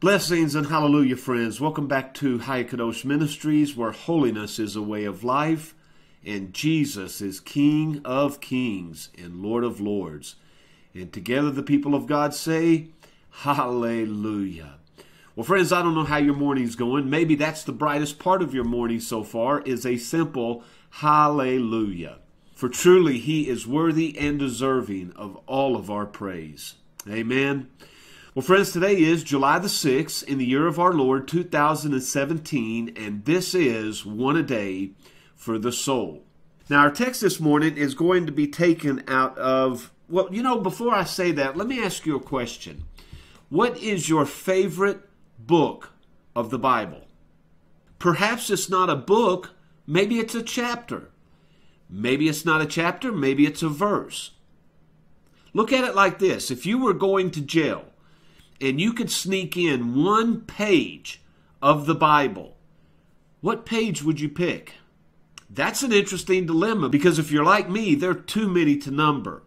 Blessings and hallelujah, friends. Welcome back to Hayakadosh Ministries, where holiness is a way of life and Jesus is King of kings and Lord of lords. And together the people of God say, Hallelujah. Well, friends, I don't know how your morning's going. Maybe that's the brightest part of your morning so far is a simple Hallelujah. For truly, He is worthy and deserving of all of our praise. Amen. Well, friends, today is July the 6th in the year of our Lord 2017, and this is One a Day for the Soul. Now, our text this morning is going to be taken out of, well, you know, before I say that, let me ask you a question. What is your favorite book of the Bible? Perhaps it's not a book, maybe it's a chapter. Maybe it's not a chapter, maybe it's a verse. Look at it like this if you were going to jail, and you could sneak in one page of the Bible, what page would you pick? That's an interesting dilemma because if you're like me, there are too many to number.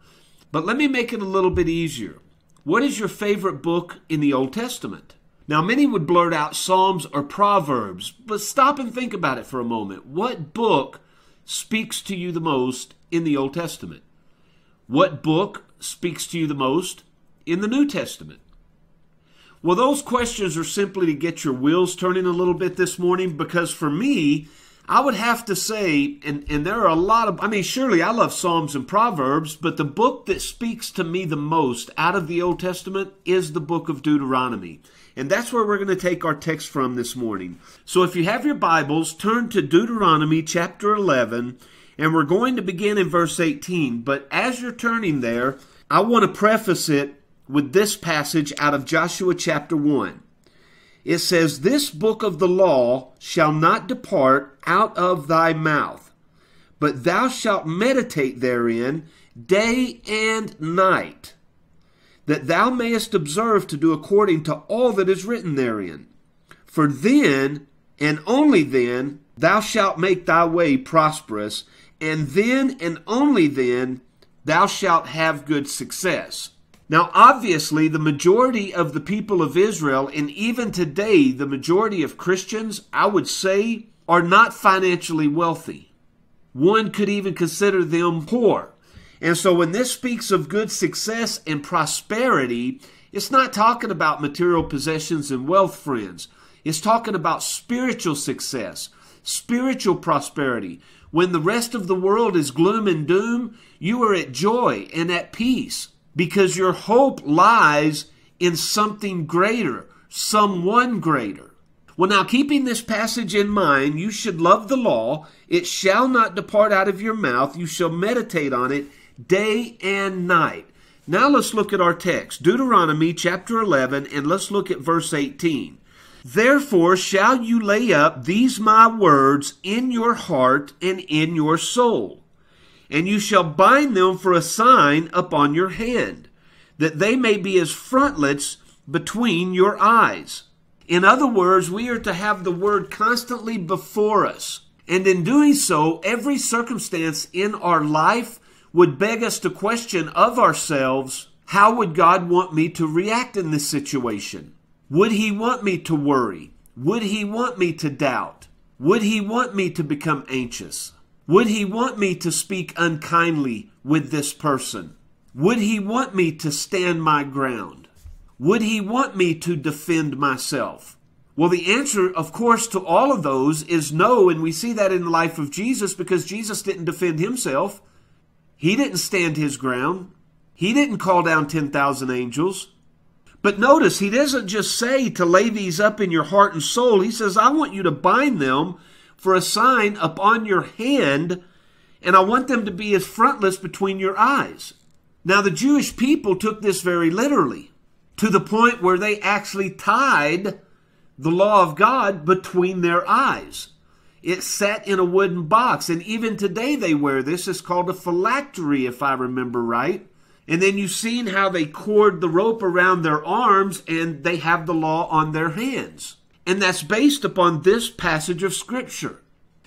But let me make it a little bit easier. What is your favorite book in the Old Testament? Now, many would blurt out Psalms or Proverbs, but stop and think about it for a moment. What book speaks to you the most in the Old Testament? What book speaks to you the most in the New Testament? Well, those questions are simply to get your wheels turning a little bit this morning because for me, I would have to say, and, and there are a lot of, I mean, surely I love Psalms and Proverbs, but the book that speaks to me the most out of the Old Testament is the book of Deuteronomy. And that's where we're going to take our text from this morning. So if you have your Bibles, turn to Deuteronomy chapter 11, and we're going to begin in verse 18. But as you're turning there, I want to preface it with this passage out of Joshua chapter 1. It says, This book of the law shall not depart out of thy mouth, but thou shalt meditate therein day and night, that thou mayest observe to do according to all that is written therein. For then, and only then, thou shalt make thy way prosperous, and then and only then thou shalt have good success. Now, obviously, the majority of the people of Israel, and even today, the majority of Christians, I would say, are not financially wealthy. One could even consider them poor. And so, when this speaks of good success and prosperity, it's not talking about material possessions and wealth, friends. It's talking about spiritual success, spiritual prosperity. When the rest of the world is gloom and doom, you are at joy and at peace because your hope lies in something greater, someone greater. Well, now, keeping this passage in mind, you should love the law. It shall not depart out of your mouth. You shall meditate on it day and night. Now, let's look at our text Deuteronomy chapter 11, and let's look at verse 18. Therefore, shall you lay up these my words in your heart and in your soul and you shall bind them for a sign upon your hand, that they may be as frontlets between your eyes. In other words, we are to have the word constantly before us. And in doing so, every circumstance in our life would beg us to question of ourselves how would God want me to react in this situation? Would He want me to worry? Would He want me to doubt? Would He want me to become anxious? Would he want me to speak unkindly with this person? Would he want me to stand my ground? Would he want me to defend myself? Well, the answer, of course, to all of those is no, and we see that in the life of Jesus because Jesus didn't defend himself. He didn't stand his ground. He didn't call down 10,000 angels. But notice, he doesn't just say to lay these up in your heart and soul. He says, I want you to bind them for a sign upon your hand, and I want them to be as frontless between your eyes. Now, the Jewish people took this very literally to the point where they actually tied the law of God between their eyes. It's set in a wooden box, and even today they wear this. It's called a phylactery, if I remember right. And then you've seen how they cord the rope around their arms and they have the law on their hands. And that's based upon this passage of Scripture.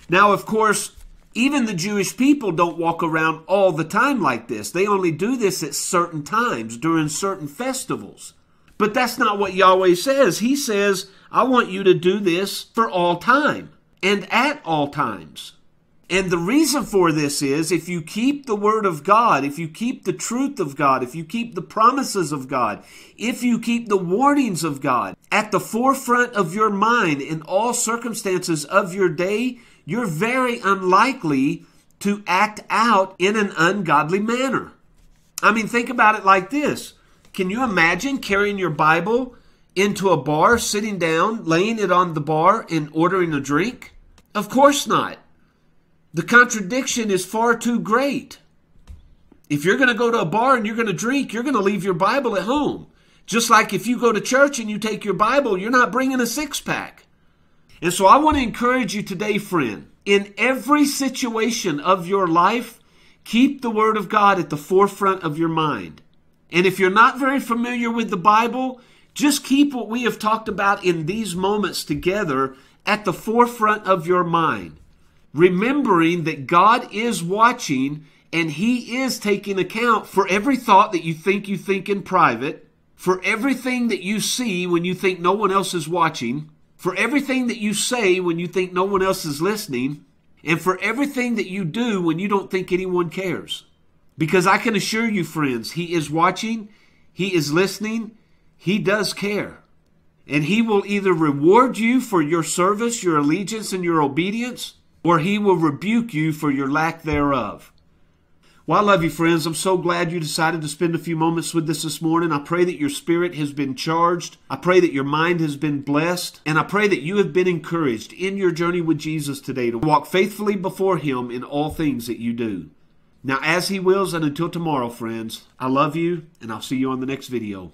Now, of course, even the Jewish people don't walk around all the time like this. They only do this at certain times during certain festivals. But that's not what Yahweh says. He says, I want you to do this for all time and at all times. And the reason for this is if you keep the Word of God, if you keep the truth of God, if you keep the promises of God, if you keep the warnings of God, at the forefront of your mind in all circumstances of your day, you're very unlikely to act out in an ungodly manner. I mean, think about it like this Can you imagine carrying your Bible into a bar, sitting down, laying it on the bar, and ordering a drink? Of course not. The contradiction is far too great. If you're going to go to a bar and you're going to drink, you're going to leave your Bible at home. Just like if you go to church and you take your Bible, you're not bringing a six pack. And so I want to encourage you today, friend, in every situation of your life, keep the Word of God at the forefront of your mind. And if you're not very familiar with the Bible, just keep what we have talked about in these moments together at the forefront of your mind, remembering that God is watching and He is taking account for every thought that you think you think in private for everything that you see when you think no one else is watching, for everything that you say when you think no one else is listening, and for everything that you do when you don't think anyone cares. Because I can assure you, friends, He is watching, He is listening, He does care. And He will either reward you for your service, your allegiance, and your obedience, or He will rebuke you for your lack thereof. Well, I love you, friends. I'm so glad you decided to spend a few moments with us this morning. I pray that your spirit has been charged. I pray that your mind has been blessed. And I pray that you have been encouraged in your journey with Jesus today to walk faithfully before Him in all things that you do. Now, as He wills, and until tomorrow, friends, I love you, and I'll see you on the next video.